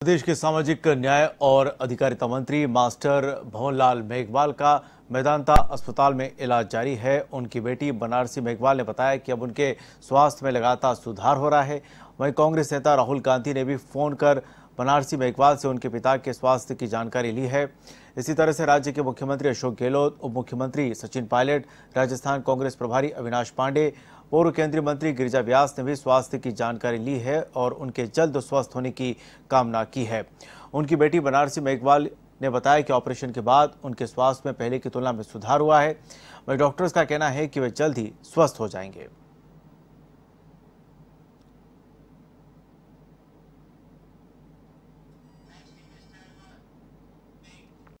प्रदेश के सामाजिक न्याय और अधिकारिता मंत्री मास्टर भवनलाल मेघवाल का मैदानता अस्पताल में इलाज जारी है उनकी बेटी बनारसी मेघवाल ने बताया कि अब उनके स्वास्थ्य में लगातार सुधार हो रहा है वहीं कांग्रेस नेता राहुल गांधी ने भी फोन कर बनारसी मेघवाल से उनके पिता के स्वास्थ्य की जानकारी ली है इसी तरह से राज्य के मुख्यमंत्री अशोक गहलोत उप मुख्यमंत्री सचिन पायलट राजस्थान कांग्रेस प्रभारी अविनाश पांडे पूर्व केंद्रीय मंत्री गिरिजा व्यास ने भी स्वास्थ्य की जानकारी ली है और उनके जल्द स्वस्थ होने की कामना की है उनकी बेटी बनारसी मेघवाल ने बताया कि ऑपरेशन के बाद उनके स्वास्थ्य में पहले की तुलना में सुधार हुआ है वही डॉक्टर्स का कहना है कि वे जल्द ही स्वस्थ हो जाएंगे